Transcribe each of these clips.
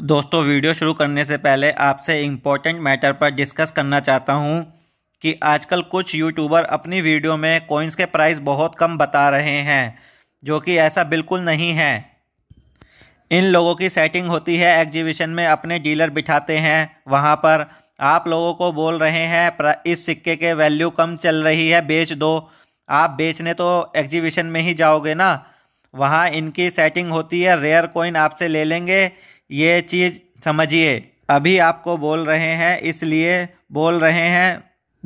दोस्तों वीडियो शुरू करने से पहले आपसे इम्पोर्टेंट मैटर पर डिस्कस करना चाहता हूँ कि आजकल कुछ यूट्यूबर अपनी वीडियो में कोइंस के प्राइस बहुत कम बता रहे हैं जो कि ऐसा बिल्कुल नहीं है इन लोगों की सेटिंग होती है एग्जीबिशन में अपने डीलर बिठाते हैं वहाँ पर आप लोगों को बोल रहे हैं इस सिक्के के वैल्यू कम चल रही है बेच दो आप बेचने तो एग्जीबिशन में ही जाओगे ना वहाँ इनकी सेटिंग होती है रेयर कोइन आपसे ले लेंगे ये चीज़ समझिए अभी आपको बोल रहे हैं इसलिए बोल रहे हैं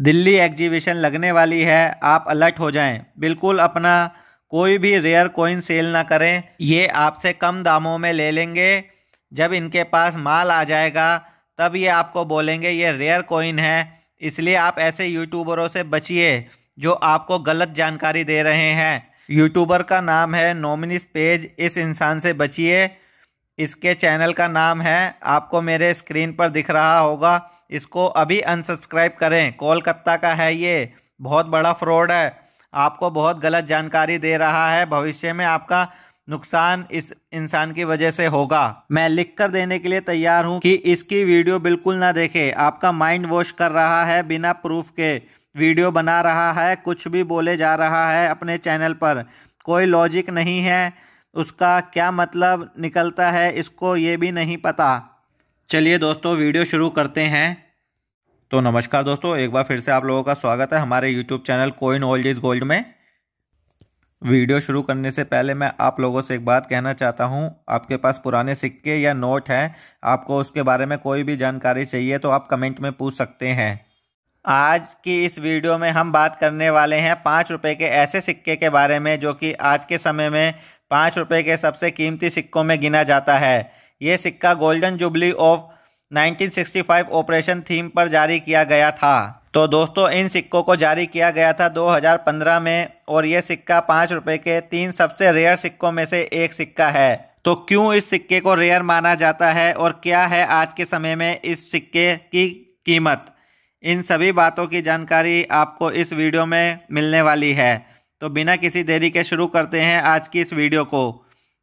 दिल्ली एग्जीबिशन लगने वाली है आप अलर्ट हो जाएं बिल्कुल अपना कोई भी रेयर कोइन सेल ना करें ये आपसे कम दामों में ले लेंगे जब इनके पास माल आ जाएगा तब ये आपको बोलेंगे ये रेयर कोइन है इसलिए आप ऐसे यूट्यूबरों से बचिए जो आपको गलत जानकारी दे रहे हैं यूट्यूबर का नाम है नोमिनिस पेज इस इंसान से बचिए इसके चैनल का नाम है आपको मेरे स्क्रीन पर दिख रहा होगा इसको अभी अनसब्सक्राइब करें कोलकाता का है ये बहुत बड़ा फ्रॉड है आपको बहुत गलत जानकारी दे रहा है भविष्य में आपका नुकसान इस इंसान की वजह से होगा मैं लिख कर देने के लिए तैयार हूँ कि इसकी वीडियो बिल्कुल ना देखे आपका माइंड वॉश कर रहा है बिना प्रूफ के वीडियो बना रहा है कुछ भी बोले जा रहा है अपने चैनल पर कोई लॉजिक नहीं है उसका क्या मतलब निकलता है इसको ये भी नहीं पता चलिए दोस्तों वीडियो शुरू करते हैं तो नमस्कार दोस्तों एक बार फिर से आप लोगों का स्वागत है हमारे YouTube channel coin old is gold में वीडियो शुरू करने से पहले मैं आप लोगों से एक बात कहना चाहता हूं आपके पास पुराने सिक्के या नोट हैं आपको उसके बारे में कोई भी जानकारी चाहिए तो आप कमेंट में पूछ सकते हैं आज की इस वीडियो में हम बात करने वाले हैं पाँच रुपये के ऐसे सिक्के के बारे में जो कि आज के समय में पाँच रुपये के सबसे कीमती सिक्कों में गिना जाता है ये सिक्का golden jubilee of 1965 operation theme पर जारी किया गया था तो दोस्तों इन सिक्कों को जारी किया गया था 2015 में और ये सिक्का पाँच रुपये के तीन सबसे रेयर सिक्कों में से एक सिक्का है तो क्यों इस सिक्के को रेयर माना जाता है और क्या है आज के समय में इस सिक्के की कीमत इन सभी बातों की जानकारी आपको इस वीडियो में मिलने वाली है तो बिना किसी देरी के शुरू करते हैं आज की इस वीडियो को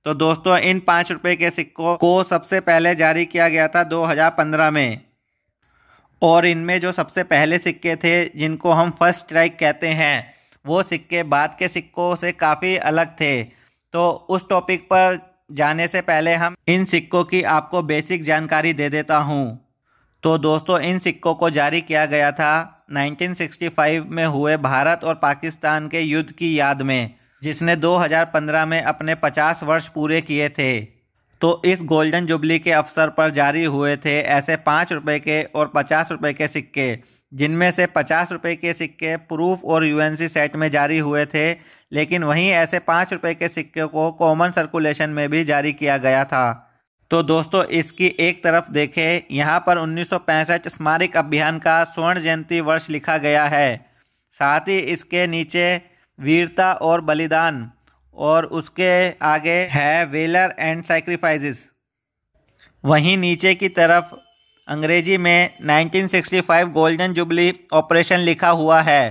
तो दोस्तों इन पाँच रुपये के सिक्कों को सबसे पहले जारी किया गया था 2015 में और इनमें जो सबसे पहले सिक्के थे जिनको हम फर्स्ट स्ट्राइक कहते हैं वो सिक्के बाद के सिक्कों से काफ़ी अलग थे तो उस टॉपिक पर जाने से पहले हम इन सिक्कों की आपको बेसिक जानकारी दे देता हूँ तो दोस्तों इन सिक्कों को जारी किया गया था 1965 में हुए भारत और पाकिस्तान के युद्ध की याद में जिसने 2015 में अपने 50 वर्ष पूरे किए थे तो इस गोल्डन जुबली के अवसर पर जारी हुए थे ऐसे पाँच रुपये के और पचास रुपये के सिक्के जिनमें से पचास रुपये के सिक्के प्रूफ और यूएनसी सेट में जारी हुए थे लेकिन वहीं ऐसे पाँच रुपये के सिक्के को कॉमन सर्कुलेशन में भी जारी किया गया था तो दोस्तों इसकी एक तरफ देखें यहाँ पर उन्नीस स्मारक अभियान का स्वर्ण जयंती वर्ष लिखा गया है साथ ही इसके नीचे वीरता और बलिदान और उसके आगे है वेलर एंड सैक्रीफाइजिस वहीं नीचे की तरफ अंग्रेजी में 1965 गोल्डन जुबली ऑपरेशन लिखा हुआ है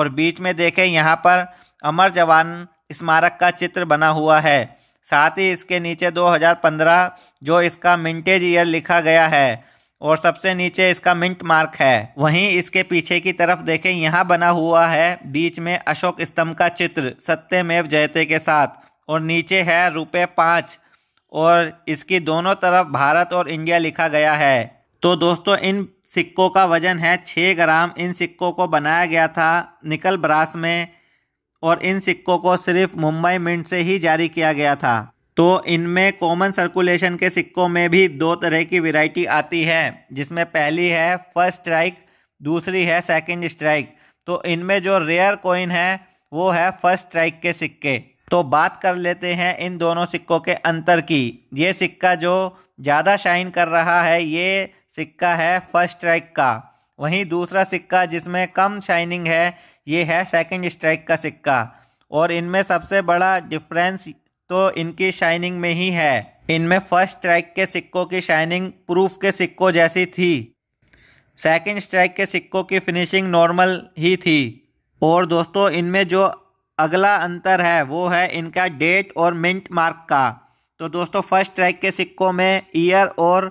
और बीच में देखें यहाँ पर अमर जवान स्मारक का चित्र बना हुआ है साथ ही इसके नीचे 2015 जो इसका मिंटेज ईयर लिखा गया है और सबसे नीचे इसका मिंट मार्क है वहीं इसके पीछे की तरफ देखें यहाँ बना हुआ है बीच में अशोक स्तंभ का चित्र सत्यमेव जयते के साथ और नीचे है रुपये पाँच और इसकी दोनों तरफ भारत और इंडिया लिखा गया है तो दोस्तों इन सिक्कों का वजन है छः ग्राम इन सिक्कों को बनाया गया था निकल ब्रास में और इन सिक्कों को सिर्फ मुंबई मिंट से ही जारी किया गया था तो इनमें कॉमन सर्कुलेशन के सिक्कों में भी दो तरह की वैरायटी आती है जिसमें पहली है फर्स्ट स्ट्राइक दूसरी है सेकंड स्ट्राइक तो इनमें जो रेयर कॉइन है वो है फर्स्ट स्ट्राइक के सिक्के तो बात कर लेते हैं इन दोनों सिक्कों के अंतर की ये सिक्का जो ज़्यादा शाइन कर रहा है ये सिक्का है फर्स्ट स्ट्राइक का वहीं दूसरा सिक्का जिसमें कम शाइनिंग है ये है सेकंड स्ट्राइक का सिक्का और इनमें सबसे बड़ा डिफरेंस तो इनकी शाइनिंग में ही है इनमें फर्स्ट स्ट्राइक के सिक्कों की शाइनिंग प्रूफ के सिक्कों जैसी थी सेकंड स्ट्राइक के सिक्कों की फिनिशिंग नॉर्मल ही थी और दोस्तों इनमें जो अगला अंतर है वो है इनका डेट और मिंट मार्क का तो दोस्तों फर्स्ट स्ट्राइक के सिक्कों में ईयर और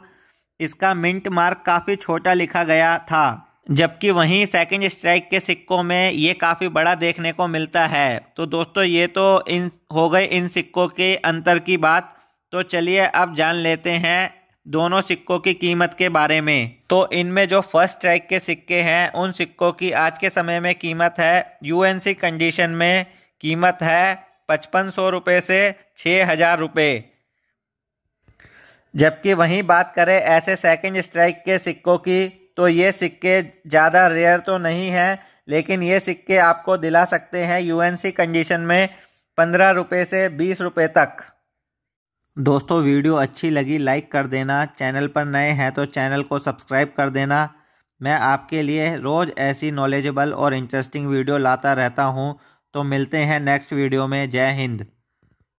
इसका मिंट मार्क काफ़ी छोटा लिखा गया था जबकि वहीं सेकंड स्ट्राइक के सिक्कों में ये काफ़ी बड़ा देखने को मिलता है तो दोस्तों ये तो इन हो गए इन सिक्कों के अंतर की बात तो चलिए अब जान लेते हैं दोनों सिक्कों की कीमत के बारे में तो इनमें जो फर्स्ट स्ट्राइक के सिक्के हैं उन सिक्कों की आज के समय में कीमत है यू कंडीशन में कीमत है पचपन सौ रुपये से छः हज़ार रुपये जबकि वहीं बात करें ऐसे सेकंड स्ट्राइक के सिक्कों की तो ये सिक्के ज़्यादा रेयर तो नहीं हैं लेकिन ये सिक्के आपको दिला सकते हैं यूएनसी कंडीशन में पंद्रह रुपये से बीस रुपये तक दोस्तों वीडियो अच्छी लगी लाइक कर देना चैनल पर नए हैं तो चैनल को सब्सक्राइब कर देना मैं आपके लिए रोज़ ऐसी नॉलेजेबल और इंटरेस्टिंग वीडियो लाता रहता हूँ तो मिलते हैं नेक्स्ट वीडियो में जय हिंद